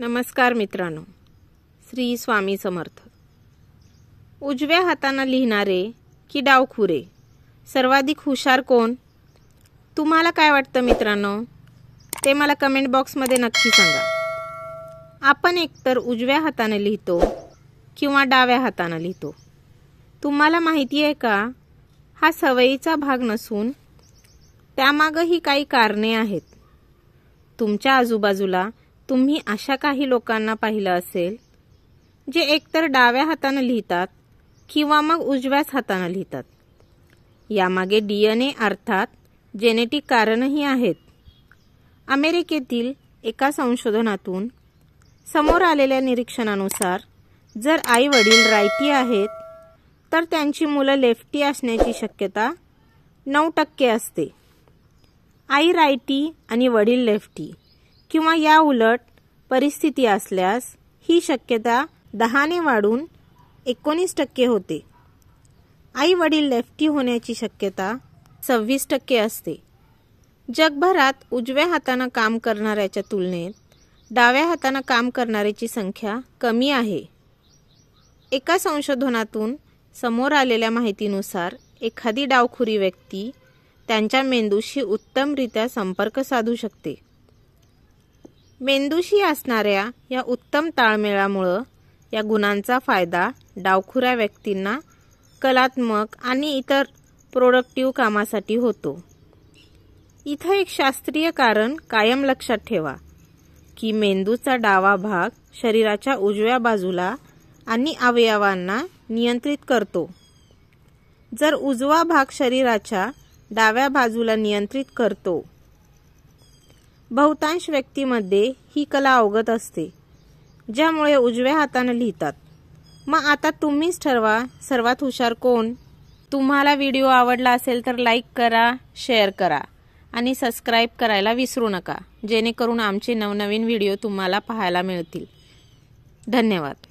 नमस्कार मित्रांनो श्री स्वामी समर्थ उजव्या हाताने लिहिणारे की डावखुरे सर्वाधिक हुशार कोण तुम्हाला काय वाटतं मित्रांनो ते मला कमेंट बॉक्समध्ये नक्की सांगा आपण एकतर उजव्या हाताने लिहितो किंवा डाव्या हाताने लिहितो तुम्हाला माहिती आहे का हा सवयीचा भाग नसून त्यामागंही काही कारणे आहेत तुमच्या आजूबाजूला तुम्ही अशा काही लोकांना पाहिलं असेल जे एकतर डाव्या हातानं लिहितात किंवा मग उजव्याच हातानं लिहितात यामागे डी एन ए अर्थात जेनेटिक कारणही आहेत अमेरिकेतील एका संशोधनातून समोर आलेल्या निरीक्षणानुसार जर आई वडील रायटी आहेत तर त्यांची मुलं लेफ्टी असण्याची शक्यता नऊ टक्के असते आई रायटी आणि वडील लेफ्टी किंवा या उलट परिस्थिती असल्यास ही शक्यता दहाने वाढून एकोणीस टक्के होते आई वडील लेफ्टी होण्याची शक्यता सव्वीस टक्के असते जगभरात उजव्या हातानं काम करणाऱ्याच्या तुलनेत डाव्या हातानं काम करणाऱ्याची संख्या कमी आहे एका संशोधनातून समोर आलेल्या माहितीनुसार एखादी डावखुरी व्यक्ती त्यांच्या मेंदूशी उत्तमरित्या संपर्क साधू शकते मेंदूशी असणाऱ्या या उत्तम ताळमेळामुळं या गुणांचा फायदा डावखुऱ्या व्यक्तींना कलात्मक आणि इतर प्रोडक्टिव्ह कामासाठी होतो इथं एक शास्त्रीय कारण कायम लक्षात ठेवा की मेंदूचा डावा भाग शरीराच्या उजव्या बाजूला आणि अवयवांना नियंत्रित करतो जर उजवा भाग शरीराच्या डाव्या बाजूला नियंत्रित करतो बहुतांश व्यक्तीमध्ये ही कला अवगत असते ज्यामुळे उजव्या हाताने लिहितात मग आता तुम्हीच ठरवा सर्वात हुशार कोण तुम्हाला व्हिडिओ आवडला असेल तर लाईक करा शेअर करा आणि सबस्क्राईब करायला विसरू नका जेणेकरून आमचे नवनवीन व्हिडिओ तुम्हाला पाहायला मिळतील धन्यवाद